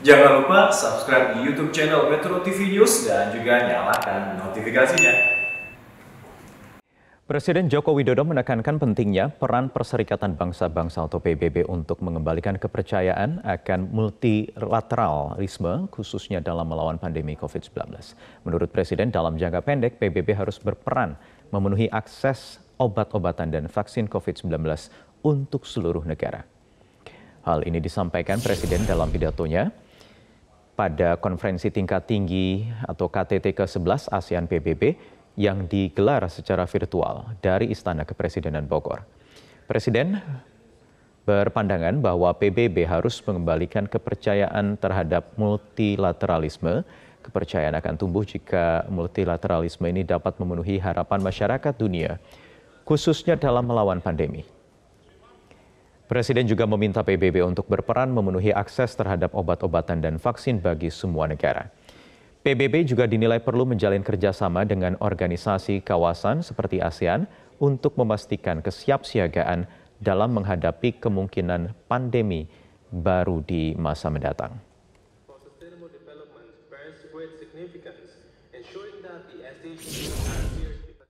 Jangan lupa subscribe di YouTube channel Metro TV News dan juga nyalakan notifikasinya. Presiden Joko Widodo menekankan pentingnya peran Perserikatan Bangsa-Bangsa atau PBB untuk mengembalikan kepercayaan akan multilateralisme khususnya dalam melawan pandemi COVID-19. Menurut Presiden dalam jangka pendek PBB harus berperan memenuhi akses obat-obatan dan vaksin COVID-19 untuk seluruh negara. Hal ini disampaikan Presiden dalam pidatonya pada konferensi tingkat tinggi atau KTT ke-11 ASEAN PBB yang digelar secara virtual dari Istana Kepresidenan Bogor. Presiden berpandangan bahwa PBB harus mengembalikan kepercayaan terhadap multilateralisme. Kepercayaan akan tumbuh jika multilateralisme ini dapat memenuhi harapan masyarakat dunia, khususnya dalam melawan pandemi. Presiden juga meminta PBB untuk berperan memenuhi akses terhadap obat-obatan dan vaksin bagi semua negara. PBB juga dinilai perlu menjalin kerjasama dengan organisasi kawasan seperti ASEAN untuk memastikan kesiapsiagaan dalam menghadapi kemungkinan pandemi baru di masa mendatang.